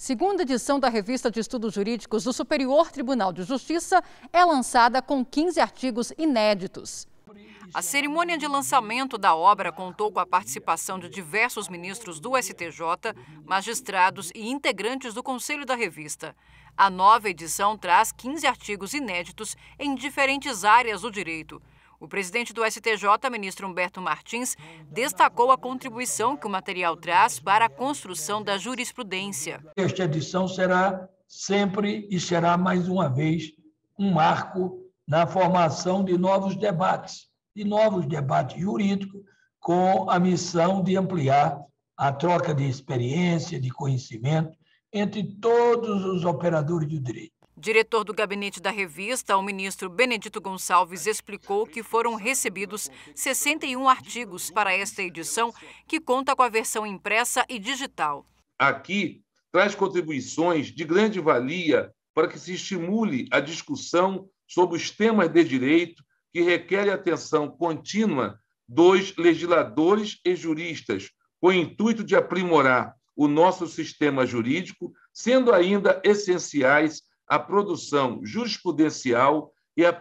Segunda edição da revista de estudos jurídicos do Superior Tribunal de Justiça é lançada com 15 artigos inéditos. A cerimônia de lançamento da obra contou com a participação de diversos ministros do STJ, magistrados e integrantes do Conselho da Revista. A nova edição traz 15 artigos inéditos em diferentes áreas do direito. O presidente do STJ, ministro Humberto Martins, destacou a contribuição que o material traz para a construção da jurisprudência. Esta edição será sempre e será mais uma vez um marco na formação de novos debates, de novos debates jurídicos, com a missão de ampliar a troca de experiência, de conhecimento entre todos os operadores do direito. Diretor do gabinete da revista, o ministro Benedito Gonçalves explicou que foram recebidos 61 artigos para esta edição, que conta com a versão impressa e digital. Aqui traz contribuições de grande valia para que se estimule a discussão sobre os temas de direito que requerem atenção contínua dos legisladores e juristas, com o intuito de aprimorar o nosso sistema jurídico, sendo ainda essenciais a produção jurisprudencial e a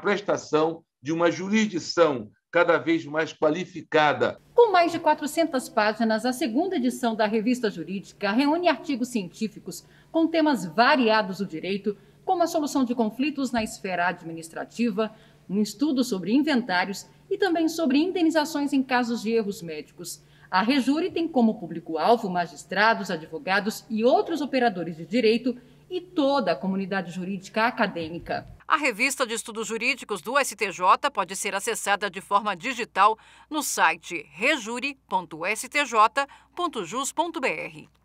prestação de uma jurisdição cada vez mais qualificada. Com mais de 400 páginas, a segunda edição da Revista Jurídica reúne artigos científicos com temas variados do direito, como a solução de conflitos na esfera administrativa, um estudo sobre inventários e também sobre indenizações em casos de erros médicos. A Rejure tem como público-alvo magistrados, advogados e outros operadores de direito e toda a comunidade jurídica acadêmica. A revista de estudos jurídicos do STJ pode ser acessada de forma digital no site rejure.stj.jus.br.